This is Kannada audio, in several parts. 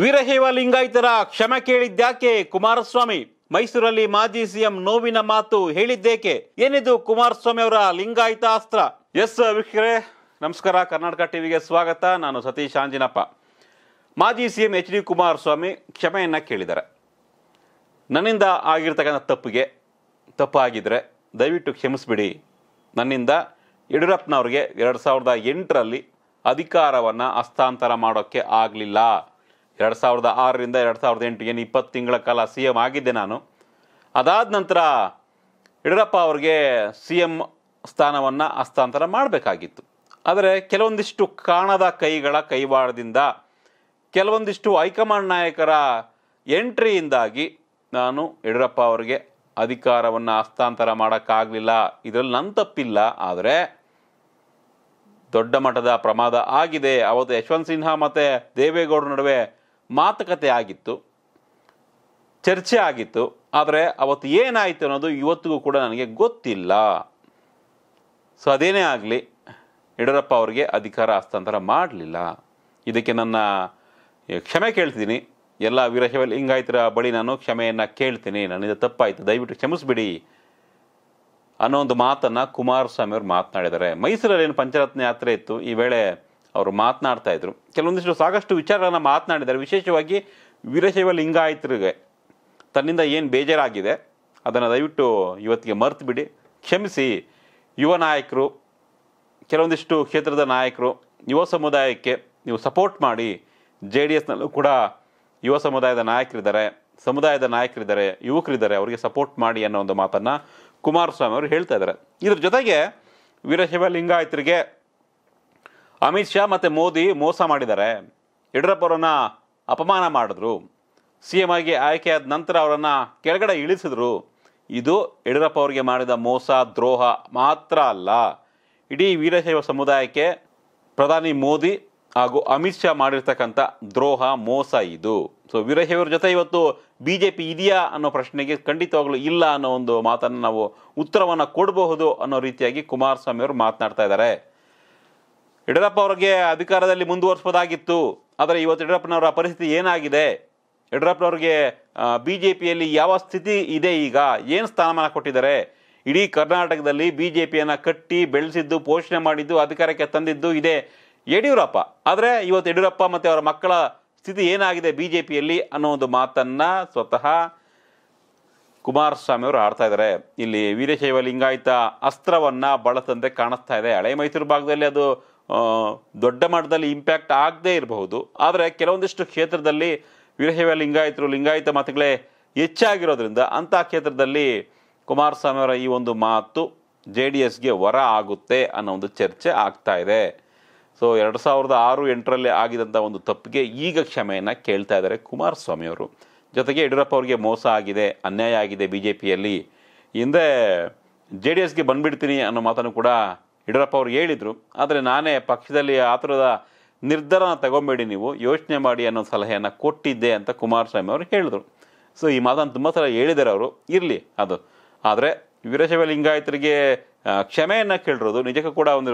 ವೀರಶೈವ ಲಿಂಗಾಯತರ ಕ್ಷಮೆ ಕೇಳಿದ್ಯಾಕೆ ಕುಮಾರಸ್ವಾಮಿ ಮೈಸೂರಲ್ಲಿ ಮಾಜಿ ಸಿಎಂ ನೋವಿನ ಮಾತು ಹೇಳಿದ್ದೇಕೆ ಏನಿದು ಕುಮಾರಸ್ವಾಮಿ ಅವರ ಲಿಂಗಾಯತ ಅಸ್ತ್ರ ಎಸ್ ವೀಕ್ಷಕರೇ ನಮಸ್ಕಾರ ಕರ್ನಾಟಕ ಟಿವಿಗೆ ಸ್ವಾಗತ ನಾನು ಸತೀಶ್ ಆಂಜಿನಪ್ಪ ಮಾಜಿ ಸಿಎಂ ಎಚ್ ಡಿ ಕುಮಾರಸ್ವಾಮಿ ಕ್ಷಮೆಯನ್ನು ಕೇಳಿದ್ದಾರೆ ನನ್ನಿಂದ ಆಗಿರ್ತಕ್ಕಂಥ ತಪ್ಪಿಗೆ ಆಗಿದ್ರೆ ದಯವಿಟ್ಟು ಕ್ಷಮಿಸ್ಬಿಡಿ ನನ್ನಿಂದ ಯಡಿಯೂರಪ್ಪನವ್ರಿಗೆ ಎರಡು ಸಾವಿರದ ಎಂಟರಲ್ಲಿ ಅಧಿಕಾರವನ್ನು ಹಸ್ತಾಂತರ ಮಾಡೋಕ್ಕೆ ಆಗಲಿಲ್ಲ ಎರಡು ಸಾವಿರದ ಆರರಿಂದ ಎರಡು ಸಾವಿರದ ಎಂಟು ಏನು ಇಪ್ಪತ್ತು ತಿಂಗಳ ಕಾಲ ಸಿ ಎಮ್ ಆಗಿದ್ದೆ ನಾನು ಅದಾದ ನಂತರ ಯಡಿಯೂರಪ್ಪ ಅವ್ರಿಗೆ ಸಿ ಎಂ ಸ್ಥಾನವನ್ನು ಹಸ್ತಾಂತರ ಮಾಡಬೇಕಾಗಿತ್ತು ಆದರೆ ಕೆಲವೊಂದಿಷ್ಟು ಕಾಣದ ಕೈಗಳ ಕೈವಾಡದಿಂದ ಕೆಲವೊಂದಿಷ್ಟು ಹೈಕಮಾಂಡ್ ನಾಯಕರ ಎಂಟ್ರಿಯಿಂದಾಗಿ ನಾನು ಯಡಿಯೂರಪ್ಪ ಅವರಿಗೆ ಅಧಿಕಾರವನ್ನು ಹಸ್ತಾಂತರ ಮಾಡೋಕ್ಕಾಗಲಿಲ್ಲ ಇದರಲ್ಲಿ ನನ್ನ ತಪ್ಪಿಲ್ಲ ಆದರೆ ದೊಡ್ಡ ಮಟ್ಟದ ಪ್ರಮಾದ ಆಗಿದೆ ಅವತ್ತು ಯಶವಂತ್ ಸಿನ್ಹಾ ಮತ್ತು ದೇವೇಗೌಡರ ನಡುವೆ ಮಾತುಕತೆ ಆಗಿತ್ತು ಚರ್ಚೆ ಆಗಿತ್ತು ಆದರೆ ಅವತ್ತು ಏನಾಯಿತು ಅನ್ನೋದು ಇವತ್ತಿಗೂ ಕೂಡ ನನಗೆ ಗೊತ್ತಿಲ್ಲ ಸೊ ಅದೇನೇ ಆಗಲಿ ಯಡಿಯೂರಪ್ಪ ಅವರಿಗೆ ಅಧಿಕಾರ ಹಸ್ತಾಂತರ ಮಾಡಲಿಲ್ಲ ಇದಕ್ಕೆ ನನ್ನ ಕ್ಷಮೆ ಕೇಳ್ತೀನಿ ಎಲ್ಲ ಹಿಂಗಾಯ್ತು ಆ ಬಳಿ ನಾನು ಕ್ಷಮೆಯನ್ನು ಕೇಳ್ತೀನಿ ನನ್ನಿಂದ ತಪ್ಪಾಯಿತು ದಯವಿಟ್ಟು ಕ್ಷಮಿಸ್ಬಿಡಿ ಅನ್ನೋ ಒಂದು ಮಾತನ್ನು ಕುಮಾರಸ್ವಾಮಿ ಅವರು ಮಾತನಾಡಿದ್ದಾರೆ ಮೈಸೂರಲ್ಲಿ ಏನು ಪಂಚರತ್ನ ಯಾತ್ರೆ ಇತ್ತು ಈ ವೇಳೆ ಅವರು ಮಾತನಾಡ್ತಾ ಇದ್ರು ಕೆಲವೊಂದಿಷ್ಟು ಸಾಕಷ್ಟು ವಿಚಾರಗಳನ್ನು ಮಾತನಾಡಿದ್ದಾರೆ ವಿಶೇಷವಾಗಿ ವೀರಶೈವ ಲಿಂಗಾಯತರಿಗೆ ತನ್ನಿಂದ ಏನು ಬೇಜಾರಾಗಿದೆ ಅದನ್ನು ದಯವಿಟ್ಟು ಇವತ್ತಿಗೆ ಮರ್ತು ಬಿಡಿ ಕ್ಷಮಿಸಿ ಯುವ ನಾಯಕರು ಕೆಲವೊಂದಿಷ್ಟು ಕ್ಷೇತ್ರದ ನಾಯಕರು ಯುವ ಸಮುದಾಯಕ್ಕೆ ನೀವು ಸಪೋರ್ಟ್ ಮಾಡಿ ಜೆ ಡಿ ಎಸ್ನಲ್ಲೂ ಕೂಡ ಯುವ ಸಮುದಾಯದ ನಾಯಕರಿದ್ದಾರೆ ಸಮುದಾಯದ ನಾಯಕರಿದ್ದಾರೆ ಯುವಕರಿದ್ದಾರೆ ಅವರಿಗೆ ಸಪೋರ್ಟ್ ಮಾಡಿ ಅನ್ನೋ ಒಂದು ಮಾತನ್ನು ಕುಮಾರಸ್ವಾಮಿ ಅವರು ಹೇಳ್ತಾ ಇದ್ದಾರೆ ಇದ್ರ ಜೊತೆಗೆ ವೀರಶೈವ ಲಿಂಗಾಯತರಿಗೆ ಅಮಿತ್ ಶಾ ಮತ್ತು ಮೋದಿ ಮೋಸ ಮಾಡಿದ್ದಾರೆ ಯಡಿಯೂರಪ್ಪ ಅವರನ್ನು ಅಪಮಾನ ಮಾಡಿದ್ರು ಸಿ ಎಂ ಆಗಿ ಆಯ್ಕೆಯಾದ ನಂತರ ಅವರನ್ನು ಕೆಳಗಡೆ ಇಳಿಸಿದ್ರು ಇದು ಯಡಿಯೂರಪ್ಪ ಅವರಿಗೆ ಮಾಡಿದ ಮೋಸ ದ್ರೋಹ ಮಾತ್ರ ಅಲ್ಲ ಇಡೀ ವೀರಶೈವ ಸಮುದಾಯಕ್ಕೆ ಪ್ರಧಾನಿ ಮೋದಿ ಹಾಗೂ ಅಮಿತ್ ಶಾ ಮಾಡಿರ್ತಕ್ಕಂಥ ದ್ರೋಹ ಮೋಸ ಇದು ಸೊ ವೀರಶೈವರ ಜೊತೆ ಇವತ್ತು ಬಿ ಜೆ ಪಿ ಇದೆಯಾ ಅನ್ನೋ ಪ್ರಶ್ನೆಗೆ ಖಂಡಿತವಾಗಲೂ ಇಲ್ಲ ಅನ್ನೋ ಒಂದು ಮಾತನ್ನು ನಾವು ಉತ್ತರವನ್ನು ಕೊಡಬಹುದು ಅನ್ನೋ ರೀತಿಯಾಗಿ ಕುಮಾರಸ್ವಾಮಿ ಅವರು ಮಾತನಾಡ್ತಾ ಇದ್ದಾರೆ ಯಡಿಯೂರಪ್ಪ ಅವರಿಗೆ ಅಧಿಕಾರದಲ್ಲಿ ಮುಂದುವರಿಸ್ಬೋದಾಗಿತ್ತು ಆದರೆ ಇವತ್ತು ಯಡಿಯೂರಪ್ಪನವರ ಪರಿಸ್ಥಿತಿ ಏನಾಗಿದೆ ಯಡಿಯೂರಪ್ಪನವ್ರಿಗೆ ಬಿ ಜೆ ಪಿಯಲ್ಲಿ ಯಾವ ಸ್ಥಿತಿ ಇದೆ ಈಗ ಏನು ಸ್ಥಾನಮಾನ ಕೊಟ್ಟಿದ್ದಾರೆ ಇಡೀ ಕರ್ನಾಟಕದಲ್ಲಿ ಬಿ ಜೆ ಪಿಯನ್ನು ಕಟ್ಟಿ ಬೆಳೆಸಿದ್ದು ಪೋಷಣೆ ಮಾಡಿದ್ದು ಅಧಿಕಾರಕ್ಕೆ ತಂದಿದ್ದು ಇದೆ ಯಡಿಯೂರಪ್ಪ ಆದರೆ ಇವತ್ತು ಯಡಿಯೂರಪ್ಪ ಮತ್ತು ಅವರ ಮಕ್ಕಳ ಸ್ಥಿತಿ ಏನಾಗಿದೆ ಬಿ ಜೆ ಪಿಯಲ್ಲಿ ಅನ್ನೋ ಒಂದು ಮಾತನ್ನು ಸ್ವತಃ ಕುಮಾರಸ್ವಾಮಿ ಅವರು ಆಡ್ತಾ ಇದ್ದಾರೆ ಇಲ್ಲಿ ವೀರಶೈವ ಲಿಂಗಾಯತ ಅಸ್ತ್ರವನ್ನು ಬಳಸದಂತೆ ಕಾಣಿಸ್ತಾ ಇದೆ ಹಳೆ ಮೈಸೂರು ಭಾಗದಲ್ಲಿ ಅದು ದೊಡ್ಡ ಮಟ್ಟದಲ್ಲಿ ಇಂಪ್ಯಾಕ್ಟ್ ಆಗದೇ ಇರಬಹುದು ಆದರೆ ಕೆಲವೊಂದಿಷ್ಟು ಕ್ಷೇತ್ರದಲ್ಲಿ ವೀರಶೈವ ಲಿಂಗಾಯಿತರು ಲಿಂಗಾಯತ ಮತಗಳೇ ಹೆಚ್ಚಾಗಿರೋದ್ರಿಂದ ಅಂಥ ಕ್ಷೇತ್ರದಲ್ಲಿ ಕುಮಾರಸ್ವಾಮಿ ಅವರ ಈ ಒಂದು ಮಾತು ಜೆ ಡಿ ಎಸ್ಗೆ ವರ ಆಗುತ್ತೆ ಅನ್ನೋ ಒಂದು ಚರ್ಚೆ ಆಗ್ತಾ ಇದೆ ಸೊ ಎರಡು ಸಾವಿರದ ಆರು ಎಂಟರಲ್ಲಿ ಆಗಿದಂಥ ಒಂದು ತಪ್ಪಿಗೆ ಈಗ ಕ್ಷಮೆಯನ್ನು ಕೇಳ್ತಾ ಇದ್ದಾರೆ ಕುಮಾರಸ್ವಾಮಿ ಅವರು ಜೊತೆಗೆ ಯಡಿಯೂರಪ್ಪ ಅವರಿಗೆ ಮೋಸ ಆಗಿದೆ ಅನ್ಯಾಯ ಆಗಿದೆ ಬಿ ಜೆ ಪಿಯಲ್ಲಿ ಹಿಂದೆ ಜೆ ಡಿ ಎಸ್ಗೆ ಬಂದುಬಿಡ್ತೀನಿ ಅನ್ನೋ ಮಾತನ್ನು ಕೂಡ ಯಡಿಯೂರಪ್ಪ ಅವ್ರು ಹೇಳಿದರು ಆದರೆ ನಾನೇ ಪಕ್ಷದಲ್ಲಿ ಆ ಥರದ ನಿರ್ಧಾರನ ತಗೊಂಬೇಡಿ ನೀವು ಯೋಚನೆ ಮಾಡಿ ಅನ್ನೋ ಸಲಹೆಯನ್ನು ಕೊಟ್ಟಿದ್ದೆ ಅಂತ ಕುಮಾರಸ್ವಾಮಿ ಅವರು ಹೇಳಿದರು ಸೊ ಈ ಮಾತನ್ನು ತುಂಬ ಸಲ ಹೇಳಿದ್ದಾರೆ ಅವರು ಇರಲಿ ಅದು ಆದರೆ ವೀರಶೈವ ಲಿಂಗಾಯತರಿಗೆ ಕ್ಷಮೆಯನ್ನು ಕೇಳಿರೋದು ನಿಜಕ್ಕೂ ಕೂಡ ಒಂದು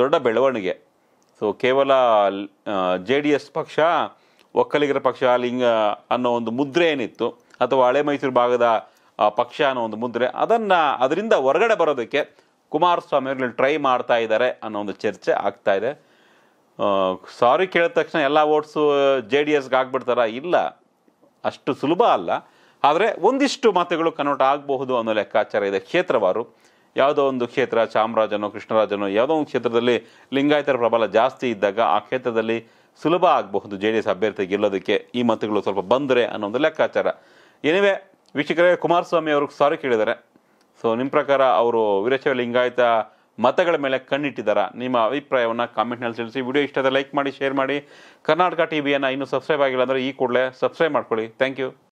ದೊಡ್ಡ ಬೆಳವಣಿಗೆ ಸೊ ಕೇವಲ ಜೆ ಡಿ ಎಸ್ ಪಕ್ಷ ಒಕ್ಕಲಿಗರ ಪಕ್ಷ ಲಿಂಗ ಅನ್ನೋ ಒಂದು ಮುದ್ರೆ ಏನಿತ್ತು ಅಥವಾ ಹಳೆ ಮೈಸೂರು ಭಾಗದ ಪಕ್ಷ ಅನ್ನೋ ಒಂದು ಮುದ್ರೆ ಅದನ್ನು ಅದರಿಂದ ಹೊರಗಡೆ ಬರೋದಕ್ಕೆ ಕುಮಾರಸ್ವಾಮಿ ಅವ್ರಲ್ಲಿ ಟ್ರೈ ಮಾಡ್ತಾ ಇದ್ದಾರೆ ಅನ್ನೋ ಒಂದು ಚರ್ಚೆ ಆಗ್ತಾ ಇದೆ ಸಾರಿ ಕೇಳಿದ ತಕ್ಷಣ ಎಲ್ಲ ಓಟ್ಸು ಜೆ ಡಿ ಎಸ್ಗೆ ಆಗ್ಬಿಡ್ತಾರ ಇಲ್ಲ ಅಷ್ಟು ಸುಲಭ ಅಲ್ಲ ಆದರೆ ಒಂದಿಷ್ಟು ಮತಗಳು ಕನ್ವರ್ಟ್ ಆಗಬಹುದು ಅನ್ನೋ ಲೆಕ್ಕಾಚಾರ ಇದೆ ಕ್ಷೇತ್ರವಾರು ಯಾವುದೋ ಒಂದು ಕ್ಷೇತ್ರ ಚಾಮರಾಜನೋ ಕೃಷ್ಣರಾಜನೋ ಯಾವುದೋ ಒಂದು ಕ್ಷೇತ್ರದಲ್ಲಿ ಲಿಂಗಾಯತರ ಪ್ರಬಲ ಜಾಸ್ತಿ ಇದ್ದಾಗ ಆ ಕ್ಷೇತ್ರದಲ್ಲಿ ಸುಲಭ ಆಗಬಹುದು ಜೆ ಡಿ ಎಸ್ ಅಭ್ಯರ್ಥಿ ಗೆಲ್ಲೋದಕ್ಕೆ ಈ ಮತಗಳು ಸ್ವಲ್ಪ ಬಂದರೆ ಅನ್ನೋ ಒಂದು ಲೆಕ್ಕಾಚಾರ ಏನಿವೆ ವೀಕ್ಷಕರೇ ಕುಮಾರಸ್ವಾಮಿ ಅವ್ರಿಗೆ ಸಾರಿ ಕೇಳಿದ್ದಾರೆ ಸೊ ನಿಮ್ಮ ಪ್ರಕಾರ ಅವರು ವೀರಶೈವ ಲಿಂಗಾಯತ ಮತಗಳ ಮೇಲೆ ಕಣ್ಣಿಟ್ಟಿದ್ದಾರೆ ನಿಮ್ಮ ಅಭಿಪ್ರಾಯವನ್ನು ಕಾಮೆಂಟ್ನಲ್ಲಿ ತಿಳಿಸಿ ವಿಡಿಯೋ ಆದರೆ ಲೈಕ್ ಮಾಡಿ ಶೇರ್ ಮಾಡಿ ಕರ್ನಾಟಕ ಟಿ ವಿಯನ್ನು ಇನ್ನೂ ಸಬ್ಸ್ಕ್ರೈಬ್ ಆಗಿಲ್ಲ ಅಂದರೆ ಈ ಕೂಡಲೇ ಸಬ್ಸ್ಕ್ರೈಬ್ ಮಾಡ್ಕೊಳ್ಳಿ ಥ್ಯಾಂಕ್ ಯು